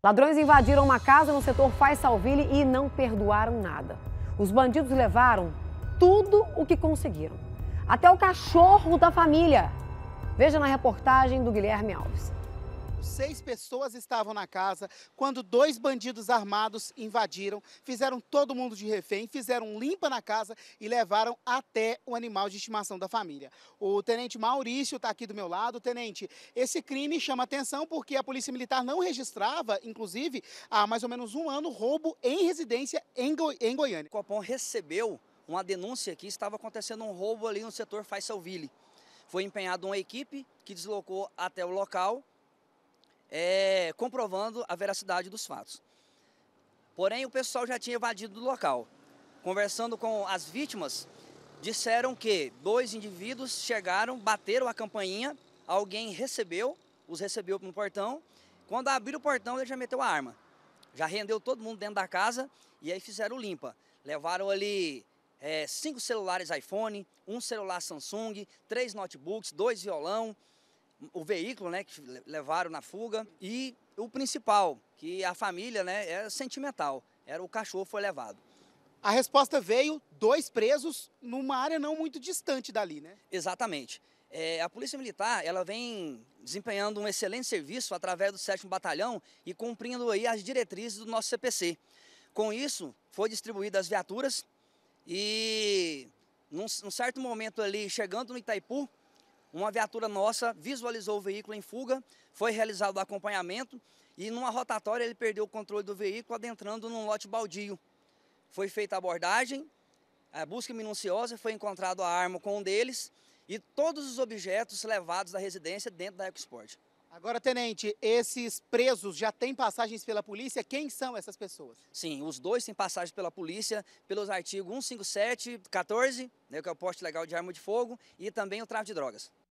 Ladrões invadiram uma casa no setor Faz Salville e não perdoaram nada. Os bandidos levaram tudo o que conseguiram, até o cachorro da família. Veja na reportagem do Guilherme Alves. Seis pessoas estavam na casa quando dois bandidos armados invadiram, fizeram todo mundo de refém, fizeram limpa na casa e levaram até o animal de estimação da família. O tenente Maurício está aqui do meu lado. Tenente, esse crime chama atenção porque a Polícia Militar não registrava, inclusive, há mais ou menos um ano, roubo em residência em, em Goiânia. O Copom recebeu uma denúncia que estava acontecendo um roubo ali no setor Faisalville. Foi empenhada uma equipe que deslocou até o local é, comprovando a veracidade dos fatos. Porém, o pessoal já tinha evadido do local. Conversando com as vítimas, disseram que dois indivíduos chegaram, bateram a campainha, alguém recebeu, os recebeu no portão. Quando abriram o portão, ele já meteu a arma. Já rendeu todo mundo dentro da casa e aí fizeram limpa. Levaram ali é, cinco celulares iPhone, um celular Samsung, três notebooks, dois violão, o veículo né, que levaram na fuga e o principal, que a família né, é sentimental, era o cachorro foi levado. A resposta veio, dois presos numa área não muito distante dali, né? Exatamente. É, a Polícia Militar ela vem desempenhando um excelente serviço através do 7 Batalhão e cumprindo aí as diretrizes do nosso CPC. Com isso, foi distribuídas as viaturas e, num, num certo momento ali, chegando no Itaipu, uma viatura nossa visualizou o veículo em fuga, foi realizado o acompanhamento e numa rotatória ele perdeu o controle do veículo adentrando num lote baldio. Foi feita a abordagem, a busca minuciosa, foi encontrado a arma com um deles e todos os objetos levados da residência dentro da EcoSport. Agora, tenente, esses presos já têm passagens pela polícia? Quem são essas pessoas? Sim, os dois têm passagens pela polícia pelos artigos 157, 14, né, que é o porte legal de arma de fogo, e também o tráfico de drogas.